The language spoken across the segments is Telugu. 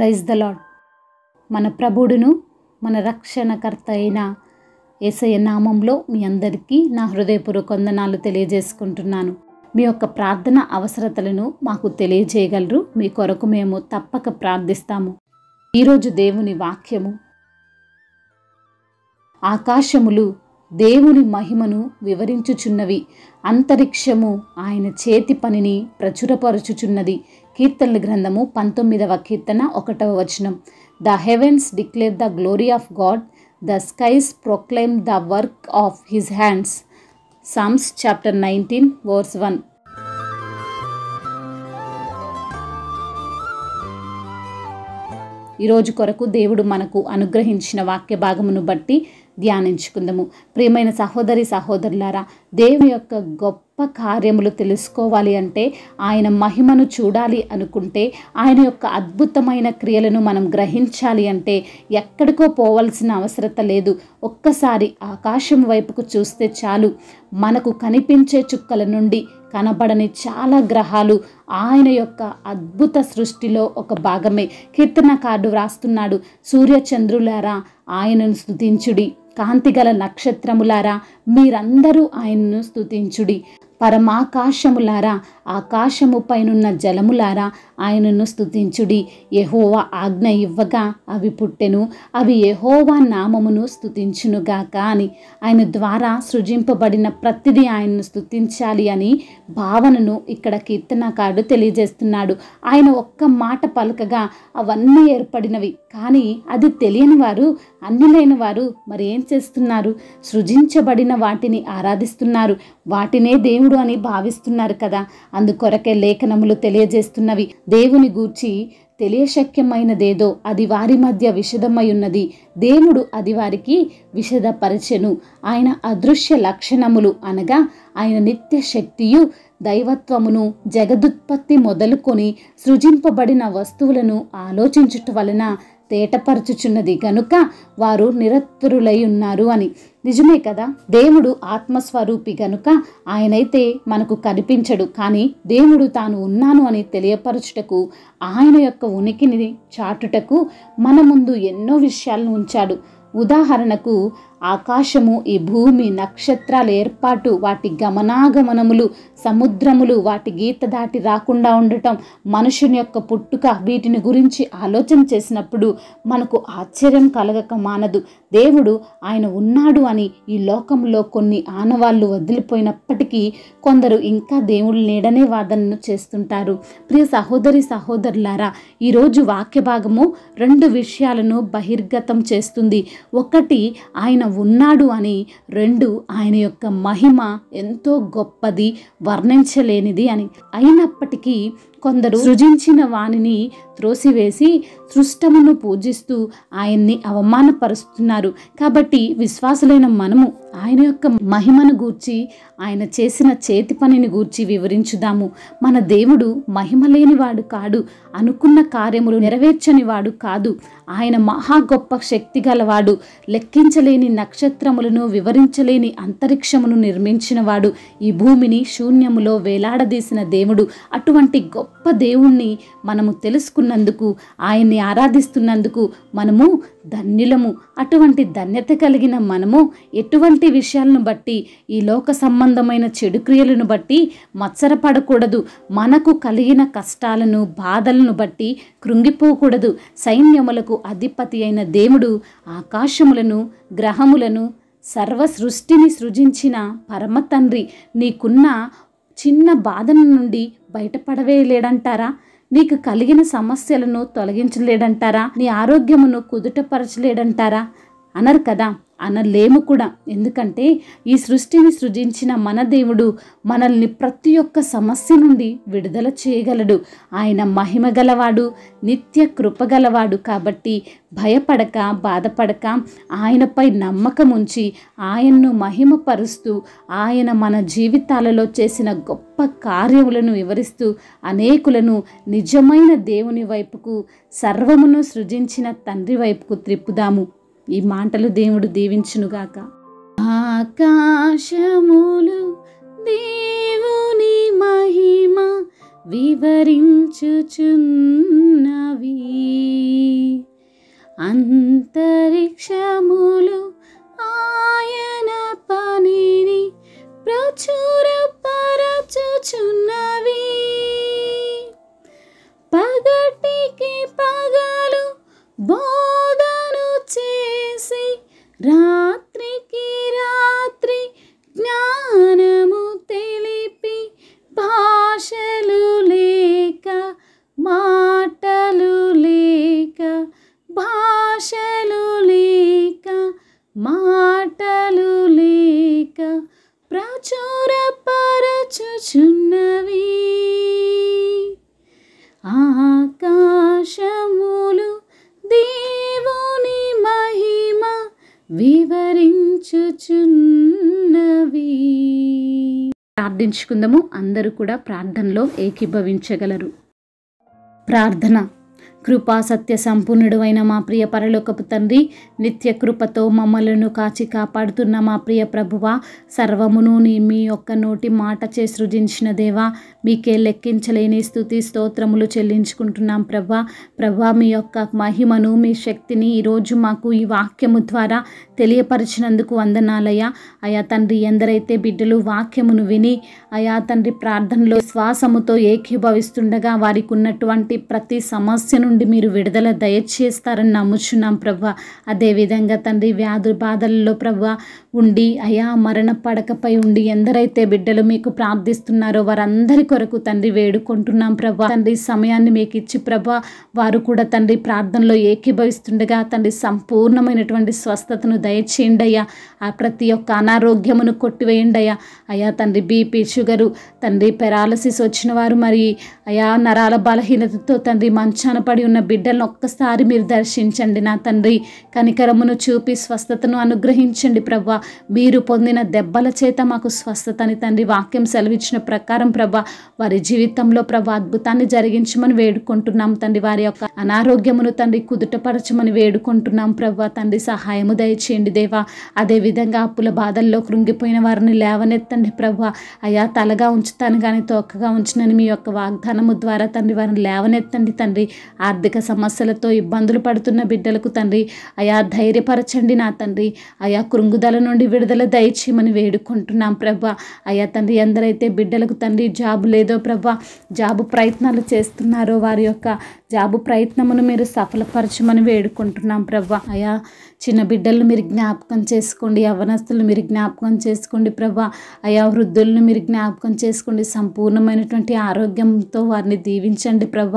ప్రైజ్ ద లాడ్ మన ప్రభుడును మన రక్షణకర్త అయిన ఏసయ్య నామంలో మీ అందరికీ నా హృదయపూర్వక వందనాలు తెలియజేసుకుంటున్నాను మీ యొక్క ప్రార్థన అవసరతలను మాకు తెలియజేయగలరు మీ కొరకు మేము తప్పక ప్రార్థిస్తాము ఈరోజు దేవుని వాక్యము ఆకాశములు దేవుని మహిమను వివరించుచున్నవి అంతరిక్షము ఆయన చేతి పనిని ప్రచురపరచుచున్నది కీర్తనల గ్రంథము పంతొమ్మిదవ కీర్తన ఒకటవ వచనం the heavens declare the glory of God the skies proclaim the work of his hands Psalms chapter nineteen verse one ఈరోజు కొరకు దేవుడు మనకు అనుగ్రహించిన వాక్య భాగమును బట్టి ధ్యానించుకుందాము ప్రియమైన సహోదరి సహోదరులారా దేవుని యొక్క గొప్ప కార్యములు తెలుసుకోవాలి అంటే ఆయన మహిమను చూడాలి అనుకుంటే ఆయన యొక్క అద్భుతమైన క్రియలను మనం గ్రహించాలి అంటే ఎక్కడికో పోవలసిన అవసరత లేదు ఒక్కసారి ఆకాశం వైపుకు చూస్తే చాలు మనకు కనిపించే చుక్కల నుండి కనబడని చాలా గ్రహాలు ఆయన యొక్క అద్భుత సృష్టిలో ఒక భాగమే కీర్తన కార్డు వ్రాస్తున్నాడు సూర్యచంద్రులారా ఆయనను స్థుతించుడి కాంతిగల నక్షత్రములారా మీరందరూ ఆయన్ను స్థుతించుడి పరమాకాశములారా ఆకాశము పైనున్న జలములారా ఆయనను స్థుతించుడి ఎహోవా ఆజ్ఞ ఇవ్వగా అవి పుట్టెను అవి యహోవా నామమును స్థుతించునుగాక అని ఆయన ద్వారా సృజింపబడిన ప్రతిదీ ఆయనను స్థుతించాలి అని భావనను ఇక్కడ కీర్తనకారుడు తెలియజేస్తున్నాడు ఆయన ఒక్క మాట పలకగా అవన్నీ ఏర్పడినవి కానీ అది తెలియని వారు అన్నిలైన వారు మరి ఏం చేస్తున్నారు సృజించబడిన వాటిని ఆరాధిస్తున్నారు వాటినే దేవుడు దేవుడు అని భావిస్తున్నారు కదా అందుకొరకే లేఖనములు తెలియజేస్తున్నవి దేవుని గూర్చి తెలియశక్యమైనదేదో అది వారి మధ్య విషదమై ఉన్నది దేవుడు అది వారికి విషదపరచెను ఆయన అదృశ్య లక్షణములు అనగా ఆయన నిత్య శక్తియు దైవత్వమును జగదుత్పత్తి మొదలుకొని సృజింపబడిన వస్తువులను ఆలోచించుట వలన తేటపరచుచున్నది కనుక వారు నిరత్తురులై ఉన్నారు అని నిజమే కదా దేవుడు ఆత్మస్వరూపి గనుక ఆయనైతే మనకు కనిపించడు కానీ దేవుడు తాను ఉన్నాను అని తెలియపరచుటకు ఆయన యొక్క ఉనికిని చాటుటకు మన ముందు ఎన్నో విషయాలను ఉంచాడు ఉదాహరణకు ఆకాశము ఈ భూమి నక్షత్రాల ఏర్పాటు వాటి గమనాగమనములు సముద్రములు వాటి గీత దాటి రాకుండా ఉండటం మనుషుని యొక్క పుట్టుక వీటిని గురించి ఆలోచన చేసినప్పుడు మనకు ఆశ్చర్యం కలగక మానదు దేవుడు ఆయన ఉన్నాడు అని ఈ లోకంలో కొన్ని ఆనవాళ్ళు వదిలిపోయినప్పటికీ కొందరు ఇంకా దేవుడి నీడనే వాదనను చేస్తుంటారు ప్రియ సహోదరి సహోదరులారా ఈరోజు వాక్య భాగము రెండు విషయాలను బహిర్గతం చేస్తుంది ఒకటి ఆయన ఉన్నాడు అని రెండు ఆయన యొక్క మహిమ ఎంతో గొప్పది వర్ణించలేనిది అని అయినప్పటికీ కొందరు సృజించిన వాణిని త్రోసివేసి సృష్టమును పూజిస్తూ ఆయన్ని అవమానపరుస్తున్నారు కాబట్టి విశ్వాసులైన మనము ఆయన యొక్క మహిమను గూర్చి ఆయన చేసిన చేతి పనిని గూర్చి వివరించుదాము మన దేవుడు మహిమ లేనివాడు కాడు అనుకున్న కార్యములు నెరవేర్చని వాడు కాదు ఆయన మహా గొప్ప శక్తి గలవాడు లెక్కించలేని నక్షత్రములను వివరించలేని అంతరిక్షమును నిర్మించినవాడు ఈ భూమిని శూన్యములో వేలాడదీసిన దేవుడు అటువంటి గొప్ప గొప్ప దేవుణ్ణి మనము తెలుసుకున్నందుకు ఆయన్ని ఆరాధిస్తున్నందుకు మనము ధన్యులము అటువంటి ధన్యత కలిగిన మనము ఎటువంటి విషయాలను బట్టి ఈ లోక సంబంధమైన చెడు క్రియలను బట్టి మత్సరపడకూడదు మనకు కలిగిన కష్టాలను బాధలను బట్టి కృంగిపోకూడదు సైన్యములకు అధిపతి అయిన దేవుడు ఆకాశములను గ్రహములను సర్వ సృష్టిని సృజించిన పరమ తండ్రి నీకున్న చిన్న బాధ నుండి బయటపడవేయలేడంటారా నీకు కలిగిన సమస్యలను తొలగించలేడంటారా నీ ఆరోగ్యమును కుదుటపరచలేడంటారా అనరు కదా అనలేము కూడా ఎందుకంటే ఈ సృష్టిని సృజించిన మన దేవుడు మనల్ని ప్రతి ఒక్క సమస్య నుండి విడుదల చేయగలడు ఆయన మహిమ గలవాడు నిత్య కృపగలవాడు కాబట్టి భయపడక బాధపడక ఆయనపై నమ్మకం ఉంచి ఆయన్ను మహిమపరుస్తూ ఆయన మన జీవితాలలో చేసిన గొప్ప కార్యములను వివరిస్తూ అనేకులను నిజమైన దేవుని వైపుకు సర్వమును సృజించిన తండ్రి వైపుకు త్రిప్పుదాము ఈ మాటలు దేవుడు దీవించునుగాక ఆకాశములు దేవుని మహిమ వివరించుచున్నవి అన్ రాత్రికి రాత్రి జ్ఞానము తెలిపి భాషలు లేక మాటలు లేక భాషలు లేక మాటలు లేక ప్రచురపరచుచున్నవి చూచున్నవి ప్రార్థించుకుందాము అందరూ కూడా ప్రార్థనలో ఏకీభవించగలరు ప్రార్థన కృపా సత్య సంపూర్ణుడు అయిన మా ప్రియ పరలోకపు తండ్రి నిత్య కృపతో మమ్మలను కాచి కాపాడుతున్న మా ప్రియ ప్రభువ సర్వమును నీ మీ యొక్క నోటి మాట చే సృజించిన దేవా మీకే లెక్కించలేని స్థుతి స్తోత్రములు చెల్లించుకుంటున్నాం ప్రభా ప్రభా మీ యొక్క మహిమను మీ శక్తిని ఈరోజు మాకు ఈ వాక్యము ద్వారా తెలియపరిచినందుకు వందనాలయ అయా తండ్రి ఎందరైతే బిడ్డలు వాక్యమును విని అయా తండ్రి ప్రార్థనలో శ్వాసముతో ఏకీభవిస్తుండగా వారికి ఉన్నటువంటి ప్రతి సమస్యను నుండి మీరు విడుదల దయచేస్తారని నమ్ముచున్నాం ప్రభు అదేవిధంగా తండ్రి వ్యాధు బాధల్లో ప్రభు ఉండి అయా మరణ పడకపై ఉండి ఎందరైతే బిడ్డలు మీకు ప్రార్థిస్తున్నారో వారందరి కొరకు తండ్రి వేడుకుంటున్నాం ప్రభా తండ్రి సమయాన్ని మీకు ఇచ్చి ప్రభు వారు కూడా తండ్రి ప్రార్థనలో ఏకీభవిస్తుండగా తండ్రి సంపూర్ణమైనటువంటి స్వస్థతను దయచేయండి అయ్యా ఆ ప్రతి ఒక్క అనారోగ్యమును కొట్టివేయండి అయ్యా అయా తండ్రి బీపీ షుగరు తండ్రి పెరాలసిస్ వచ్చిన వారు మరి అయా నరాల బలహీనతతో తండ్రి మంచాన పడి పడి ఉన్న బిడ్డలను ఒక్కసారి మీరు దర్శించండి నా తండ్రి కనికరమును చూపి స్వస్థతను అనుగ్రహించండి ప్రభా మీరు పొందిన దెబ్బల చేత మాకు స్వస్థతని తండ్రి వాక్యం సెలవిచ్చిన ప్రకారం ప్రభా వారి జీవితంలో ప్రభా అద్భుతాన్ని జరిగించమని వేడుకుంటున్నాం తండ్రి వారి యొక్క అనారోగ్యమును తండ్రి కుదుటపరచమని వేడుకుంటున్నాం ప్రభా తండ్రి సహాయము దయచేయండి దేవా అదేవిధంగా అప్పుల బాధల్లో కృంగిపోయిన వారిని లేవనెత్తండి ప్రభా అయా తలగా ఉంచుతాను కానీ తోకగా ఉంచినని మీ యొక్క వాగ్దానము ద్వారా తండ్రి వారిని లేవనెత్తండి తండ్రి ఆ ఆర్థిక సమస్యలతో ఇబ్బందులు పడుతున్న బిడ్డలకు తండ్రి అయా ధైర్యపరచండి నా తండ్రి అయా కృంగుదల నుండి విడుదల దయచేయమని వేడుకుంటున్నాం ప్రభా అయా తండ్రి ఎందరైతే బిడ్డలకు తండ్రి జాబ్ లేదో ప్రభ జాబ్ ప్రయత్నాలు చేస్తున్నారో వారి యొక్క జాబు ప్రయత్నమును మీరు సఫలపరచమని వేడుకుంటున్నాం ప్రవ్వ అయా చిన్న బిడ్డలను మీరు జ్ఞాపకం చేసుకోండి యవనస్తులను మీరు జ్ఞాపకం చేసుకోండి ప్రవ్వ అయా వృద్ధులను మీరు జ్ఞాపకం చేసుకోండి సంపూర్ణమైనటువంటి ఆరోగ్యంతో వారిని దీవించండి ప్రవ్వ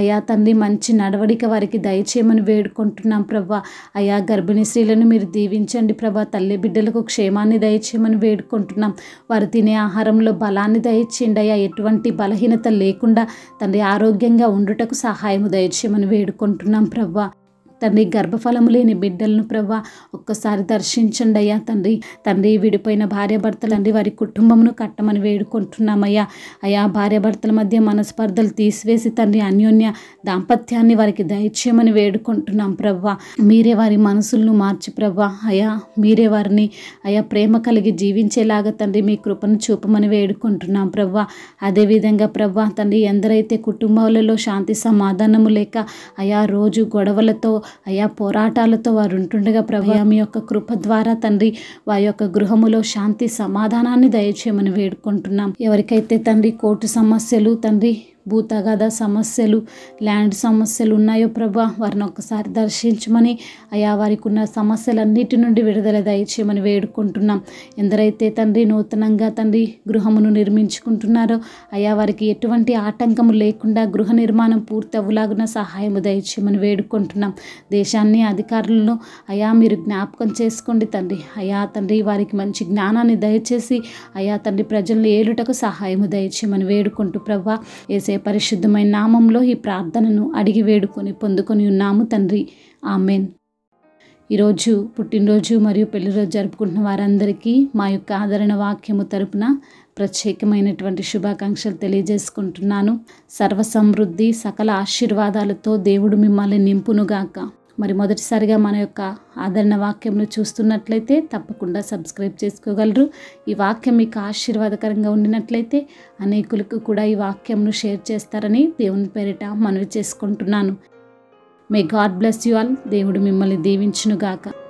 అయా తండ్రి మంచి నడవడిక వారికి దయచేయమని వేడుకుంటున్నాం ప్రవ్వ అయా గర్భిణీ స్త్రీలను మీరు దీవించండి ప్రభా తల్లి బిడ్డలకు క్షేమాన్ని దయచేయమని వేడుకుంటున్నాం వారు తినే ఆహారంలో బలాన్ని దయచేయండి అయ్యా ఎటువంటి బలహీనత లేకుండా తండ్రి ఆరోగ్యంగా ఉండుటకు సహాయం సహాయం దయచేయమని వేడుకుంటున్నాం ప్రవ్వా తండ్రి గర్భఫలము లేని బిడ్డలను ప్రవ్వా ఒక్కసారి దర్శించండి అయ్యా తండ్రి తండ్రి విడిపోయిన భార్యాభర్తలు అండి వారి కుటుంబమును కట్టమని వేడుకుంటున్నామయ్యా అయా భార్యభర్తల మధ్య మనస్పర్ధలు తీసివేసి తండ్రి అన్యోన్య దాంపత్యాన్ని వారికి దయచేయమని వేడుకుంటున్నాం ప్రవ్వా మీరే వారి మనసులను మార్చి ప్రవ్వా అయా మీరే వారిని అయా ప్రేమ కలిగి జీవించేలాగా తండ్రి మీ కృపను చూపమని వేడుకుంటున్నాం ప్రవ్వా అదేవిధంగా ప్రవ్వా తండ్రి ఎందరైతే కుటుంబాలలో శాంతి సమాధానము లేక అయా రోజు గొడవలతో అయా పోరాటాలతో వారు ఉంటుండగా ప్రభా మీ యొక్క కృప ద్వారా తండ్రి వారి యొక్క గృహములో శాంతి సమాధానాన్ని దయచేయమని వేడుకుంటున్నాం ఎవరికైతే తండ్రి కోర్టు సమస్యలు తండ్రి భూతగద సమస్యలు ల్యాండ్ సమస్యలు ఉన్నాయో ప్రభా వారిని ఒక్కసారి దర్శించమని అయా వారికి ఉన్న సమస్యలన్నిటి నుండి విడుదల దయచేయమని వేడుకుంటున్నాం ఎందరైతే తండ్రి నూతనంగా తండ్రి గృహమును నిర్మించుకుంటున్నారో అయా వారికి ఎటువంటి ఆటంకము లేకుండా గృహ నిర్మాణం పూర్తి అవ్వలాగున సహాయము దయచేయమని వేడుకుంటున్నాం దేశాన్ని అధికారులను అయా మీరు జ్ఞాపకం చేసుకోండి తండ్రి అయా తండ్రి వారికి మంచి జ్ఞానాన్ని దయచేసి అయా తండ్రి ప్రజలను ఏలుటకు సహాయము దయచేయమని వేడుకుంటూ ప్రభా ఏసే చేసే పరిశుద్ధమైన నామంలో ఈ ప్రార్థనను అడిగి వేడుకొని పొందుకొని ఉన్నాము తండ్రి ఆమెన్ ఈరోజు పుట్టినరోజు మరియు పెళ్లిరోజు జరుపుకుంటున్న వారందరికీ మా యొక్క ఆదరణ వాక్యము తరపున ప్రత్యేకమైనటువంటి శుభాకాంక్షలు తెలియజేసుకుంటున్నాను సర్వసమృద్ధి సకల ఆశీర్వాదాలతో దేవుడు మిమ్మల్ని నింపునుగాక మరి మొదటిసారిగా మన యొక్క ఆదరణ వాక్యంను చూస్తున్నట్లయితే తప్పకుండా సబ్స్క్రైబ్ చేసుకోగలరు ఈ వాక్యం మీకు ఆశీర్వాదకరంగా ఉండినట్లయితే అనేకులకు కూడా ఈ వాక్యంను షేర్ చేస్తారని దేవుని పేరిట మనవి చేసుకుంటున్నాను may God bless you all దేవుడు మిమ్మల్ని దీవించునుగాక